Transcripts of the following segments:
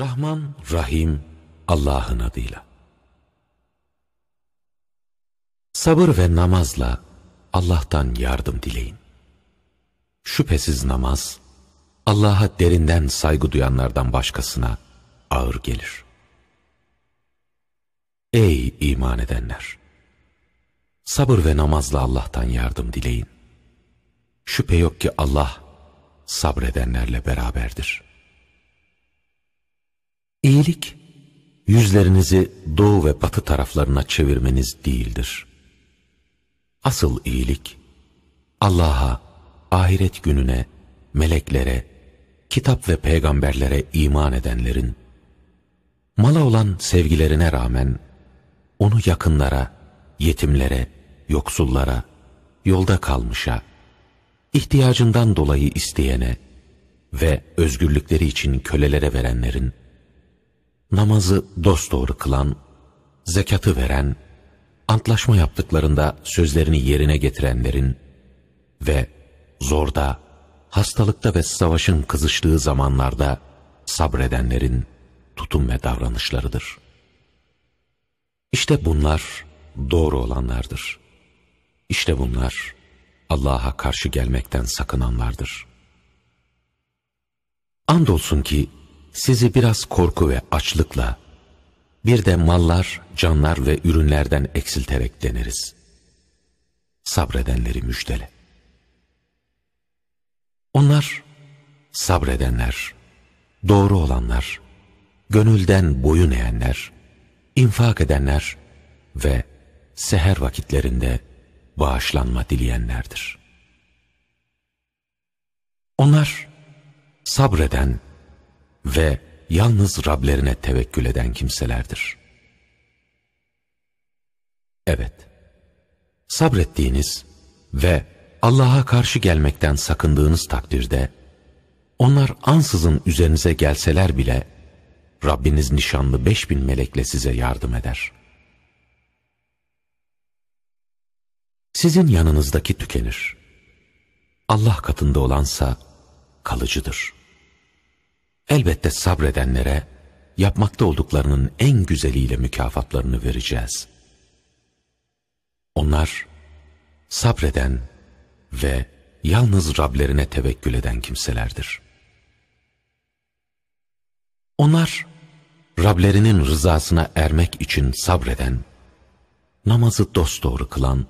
Rahman, Rahim, Allah'ın adıyla. Sabır ve namazla Allah'tan yardım dileyin. Şüphesiz namaz, Allah'a derinden saygı duyanlardan başkasına ağır gelir. Ey iman edenler! Sabır ve namazla Allah'tan yardım dileyin. Şüphe yok ki Allah sabredenlerle beraberdir.'' İyilik, yüzlerinizi doğu ve batı taraflarına çevirmeniz değildir. Asıl iyilik, Allah'a, ahiret gününe, meleklere, kitap ve peygamberlere iman edenlerin, mala olan sevgilerine rağmen, onu yakınlara, yetimlere, yoksullara, yolda kalmışa, ihtiyacından dolayı isteyene ve özgürlükleri için kölelere verenlerin, namazı dosdoğru kılan, zekatı veren, antlaşma yaptıklarında sözlerini yerine getirenlerin ve zorda, hastalıkta ve savaşın kızıştığı zamanlarda sabredenlerin tutum ve davranışlarıdır. İşte bunlar doğru olanlardır. İşte bunlar Allah'a karşı gelmekten sakınanlardır. Andolsun ki sizi biraz korku ve açlıkla, bir de mallar, canlar ve ürünlerden eksilterek deneriz. Sabredenleri müjdele. Onlar, sabredenler, doğru olanlar, gönülden boyun eğenler, infak edenler ve seher vakitlerinde bağışlanma dileyenlerdir. Onlar, sabreden, ve yalnız Rablerine tevekkül eden kimselerdir. Evet, sabrettiğiniz ve Allah'a karşı gelmekten sakındığınız takdirde, onlar ansızın üzerinize gelseler bile, Rabbiniz nişanlı beş bin melekle size yardım eder. Sizin yanınızdaki tükenir. Allah katında olansa kalıcıdır.'' Elbette sabredenlere yapmakta olduklarının en güzeliyle mükafatlarını vereceğiz. Onlar sabreden ve yalnız Rablerine tevekkül eden kimselerdir. Onlar Rablerinin rızasına ermek için sabreden, namazı dosdoğru kılan,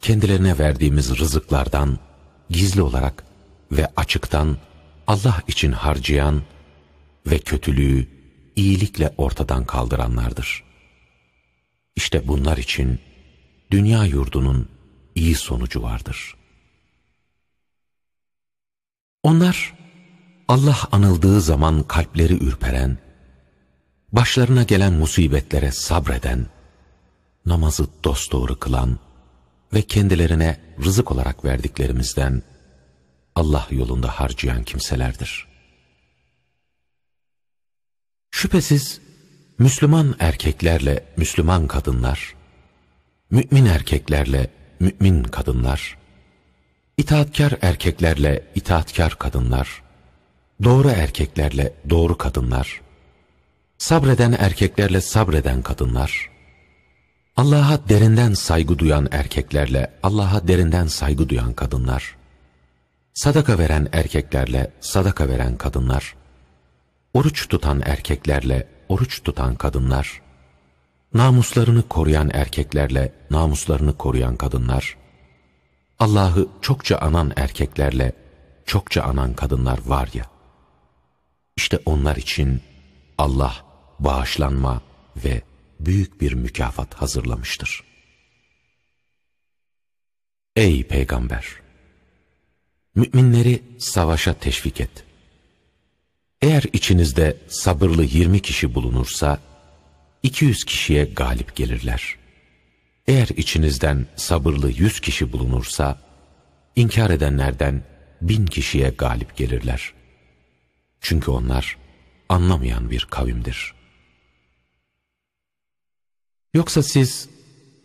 kendilerine verdiğimiz rızıklardan gizli olarak ve açıktan Allah için harcayan ve kötülüğü iyilikle ortadan kaldıranlardır. İşte bunlar için dünya yurdunun iyi sonucu vardır. Onlar Allah anıldığı zaman kalpleri ürperen, başlarına gelen musibetlere sabreden, namazı dosdoğru kılan ve kendilerine rızık olarak verdiklerimizden Allah yolunda harcayan kimselerdir.'' Şüphesiz Müslüman erkeklerle Müslüman kadınlar, mümin erkeklerle mümin kadınlar, itaatkar erkeklerle itaatkar kadınlar, doğru erkeklerle doğru kadınlar, sabreden erkeklerle sabreden kadınlar, Allah'a derinden saygı duyan erkeklerle Allah'a derinden saygı duyan kadınlar, sadaka veren erkeklerle sadaka veren kadınlar, oruç tutan erkeklerle oruç tutan kadınlar, namuslarını koruyan erkeklerle namuslarını koruyan kadınlar, Allah'ı çokça anan erkeklerle çokça anan kadınlar var ya, işte onlar için Allah bağışlanma ve büyük bir mükafat hazırlamıştır. Ey Peygamber! Müminleri savaşa teşvik et eğer içinizde sabırlı 20 kişi bulunursa, 200 kişiye galip gelirler. Eğer içinizden sabırlı 100 kişi bulunursa, inkar edenlerden 1000 kişiye galip gelirler. Çünkü onlar anlamayan bir kavimdir. Yoksa siz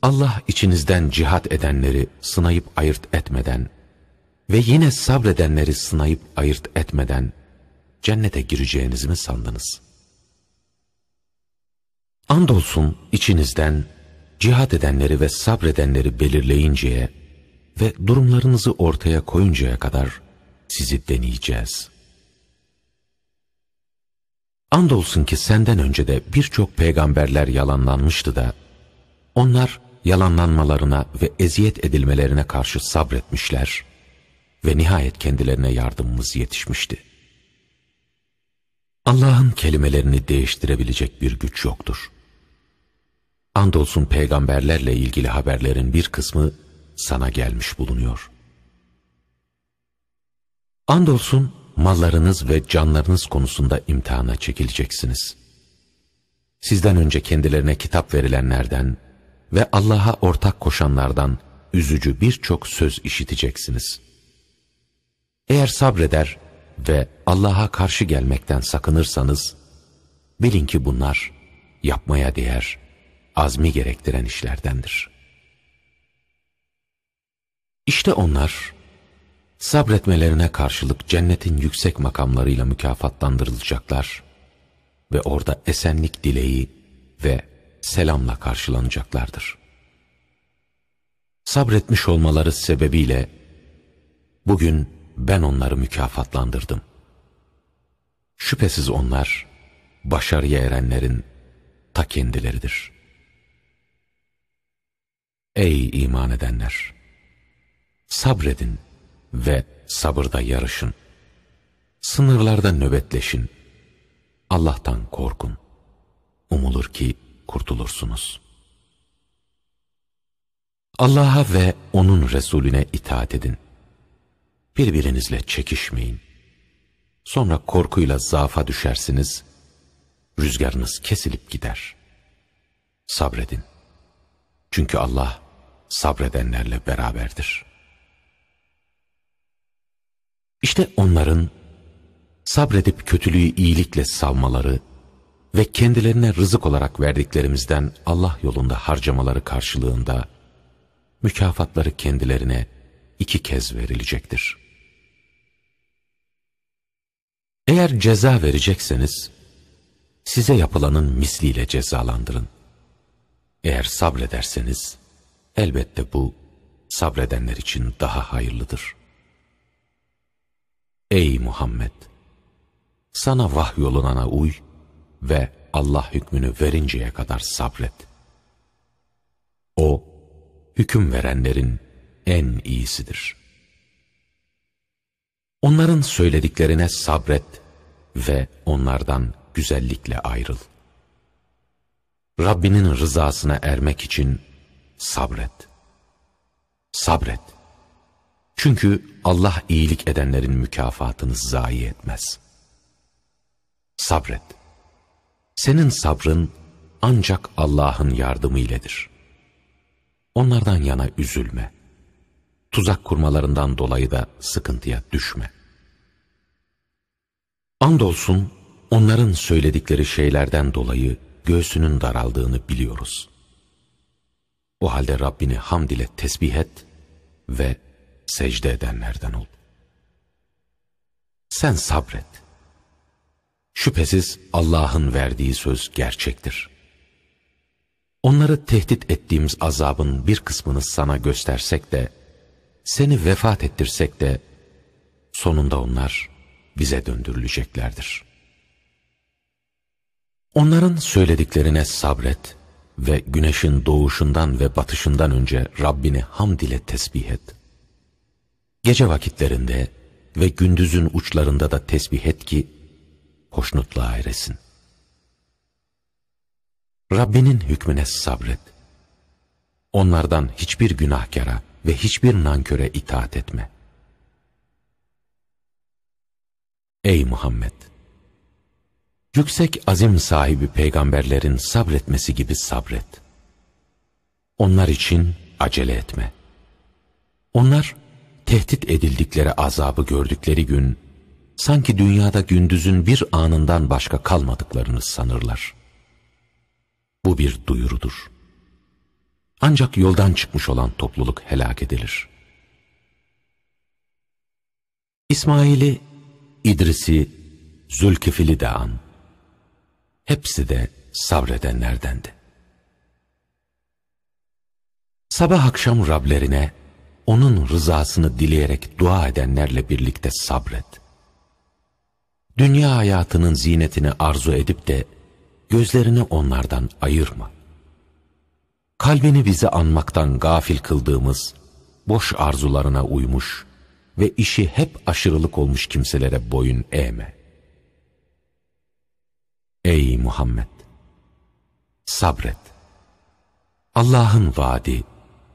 Allah içinizden cihat edenleri sınayıp ayırt etmeden ve yine sabredenleri sınayıp ayırt etmeden cennete gireceğinizi mi sandınız? Andolsun içinizden cihad edenleri ve sabredenleri belirleyinceye ve durumlarınızı ortaya koyuncaya kadar sizi deneyeceğiz. Andolsun ki senden önce de birçok peygamberler yalanlanmıştı da, onlar yalanlanmalarına ve eziyet edilmelerine karşı sabretmişler ve nihayet kendilerine yardımımız yetişmişti.'' Allah'ın kelimelerini değiştirebilecek bir güç yoktur. Andolsun peygamberlerle ilgili haberlerin bir kısmı sana gelmiş bulunuyor. Andolsun mallarınız ve canlarınız konusunda imtihana çekileceksiniz. Sizden önce kendilerine kitap verilenlerden ve Allah'a ortak koşanlardan üzücü birçok söz işiteceksiniz. Eğer sabreder, ve Allah'a karşı gelmekten sakınırsanız, bilin ki bunlar yapmaya değer, azmi gerektiren işlerdendir. İşte onlar, sabretmelerine karşılık cennetin yüksek makamlarıyla mükafatlandırılacaklar ve orada esenlik dileği ve selamla karşılanacaklardır. Sabretmiş olmaları sebebiyle, bugün, ben onları mükafatlandırdım. Şüphesiz onlar başarıya erenlerin ta kendileridir. Ey iman edenler! Sabredin ve sabırda yarışın. Sınırlarda nöbetleşin. Allah'tan korkun. Umulur ki kurtulursunuz. Allah'a ve O'nun Resulüne itaat edin birbirinizle çekişmeyin. Sonra korkuyla zaafa düşersiniz, rüzgarınız kesilip gider. Sabredin. Çünkü Allah sabredenlerle beraberdir. İşte onların sabredip kötülüğü iyilikle savmaları ve kendilerine rızık olarak verdiklerimizden Allah yolunda harcamaları karşılığında mükafatları kendilerine iki kez verilecektir.'' Eğer ceza verecekseniz, size yapılanın misliyle cezalandırın. Eğer sabrederseniz, elbette bu sabredenler için daha hayırlıdır. Ey Muhammed! Sana vah vahyolunana uy ve Allah hükmünü verinceye kadar sabret. O, hüküm verenlerin en iyisidir.'' Onların söylediklerine sabret ve onlardan güzellikle ayrıl. Rabbinin rızasına ermek için sabret. Sabret. Çünkü Allah iyilik edenlerin mükafatını zayi etmez. Sabret. Senin sabrın ancak Allah'ın yardımı iledir. Onlardan yana üzülme tuzak kurmalarından dolayı da sıkıntıya düşme. Andolsun onların söyledikleri şeylerden dolayı göğsünün daraldığını biliyoruz. O halde Rabbini hamd ile tesbih et ve secde edenlerden ol. Sen sabret. Şüphesiz Allah'ın verdiği söz gerçektir. Onları tehdit ettiğimiz azabın bir kısmını sana göstersek de, seni vefat ettirsek de sonunda onlar bize döndürüleceklerdir. Onların söylediklerine sabret ve güneşin doğuşundan ve batışından önce Rabbini hamd ile tesbih et. Gece vakitlerinde ve gündüzün uçlarında da tesbih et ki hoşnutluğa eresin. Rabbinin hükmüne sabret. Onlardan hiçbir günahkara, ve hiçbir nanköre itaat etme. Ey Muhammed! Yüksek azim sahibi peygamberlerin sabretmesi gibi sabret. Onlar için acele etme. Onlar tehdit edildikleri azabı gördükleri gün, sanki dünyada gündüzün bir anından başka kalmadıklarını sanırlar. Bu bir duyurudur. Ancak yoldan çıkmış olan topluluk helak edilir. İsmail'i, İdris'i, Zülkifil'i de an. Hepsi de sabredenlerdendi. Sabah akşam Rablerine, onun rızasını dileyerek dua edenlerle birlikte sabret. Dünya hayatının zinetini arzu edip de gözlerini onlardan ayırma.'' kalbini bizi anmaktan gafil kıldığımız, boş arzularına uymuş ve işi hep aşırılık olmuş kimselere boyun eğme. Ey Muhammed! Sabret! Allah'ın vaadi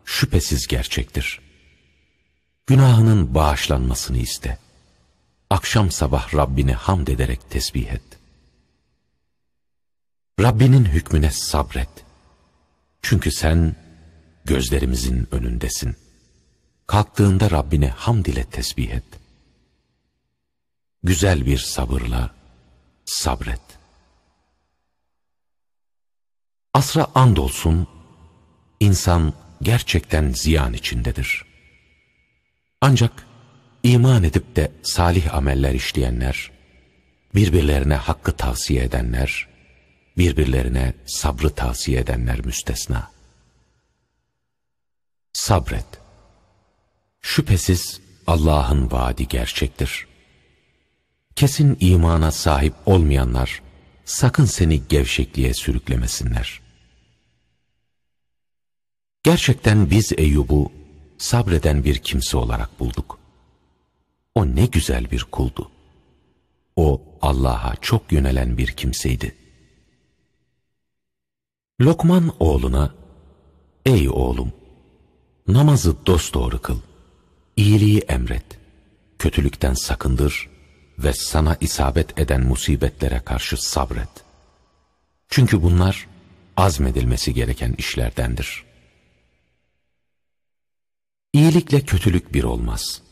şüphesiz gerçektir. Günahının bağışlanmasını iste. Akşam sabah Rabbini hamd ederek tesbih et. Rabbinin hükmüne sabret çünkü sen gözlerimizin önündesin. Kalktığında Rabbine hamd ile tesbih et. Güzel bir sabırla sabret. Asra andolsun, insan gerçekten ziyan içindedir. Ancak iman edip de salih ameller işleyenler, birbirlerine hakkı tavsiye edenler, birbirlerine sabrı tavsiye edenler müstesna. Sabret. Şüphesiz Allah'ın vaadi gerçektir. Kesin imana sahip olmayanlar, sakın seni gevşekliğe sürüklemesinler. Gerçekten biz Eyyub'u sabreden bir kimse olarak bulduk. O ne güzel bir kuldu. O Allah'a çok yönelen bir kimseydi.'' Lokman oğluna, Ey oğlum! Namazı dosdoğru kıl, iyiliği emret, kötülükten sakındır ve sana isabet eden musibetlere karşı sabret. Çünkü bunlar azmedilmesi gereken işlerdendir. İyilikle kötülük bir olmaz.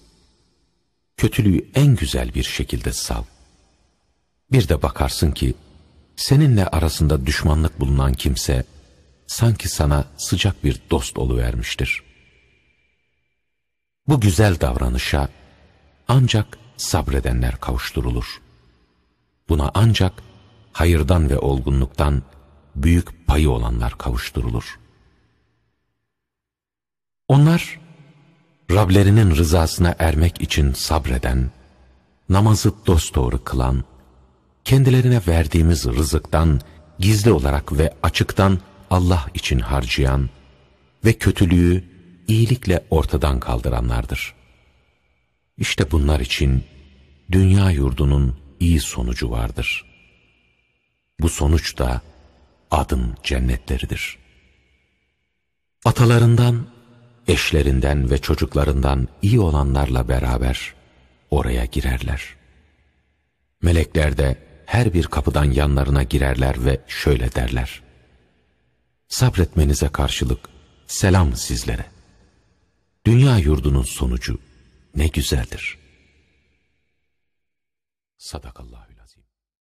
Kötülüğü en güzel bir şekilde sal. Bir de bakarsın ki Seninle arasında düşmanlık bulunan kimse, sanki sana sıcak bir dost oluvermiştir. Bu güzel davranışa ancak sabredenler kavuşturulur. Buna ancak hayırdan ve olgunluktan büyük payı olanlar kavuşturulur. Onlar, Rablerinin rızasına ermek için sabreden, namazı dosdoğru kılan, kendilerine verdiğimiz rızıktan, gizli olarak ve açıktan Allah için harcayan ve kötülüğü iyilikle ortadan kaldıranlardır. İşte bunlar için dünya yurdunun iyi sonucu vardır. Bu sonuç da adın cennetleridir. Atalarından, eşlerinden ve çocuklarından iyi olanlarla beraber oraya girerler. Melekler de her bir kapıdan yanlarına girerler ve şöyle derler. Sabretmenize karşılık selam sizlere. Dünya yurdunun sonucu ne güzeldir. Sadakallah.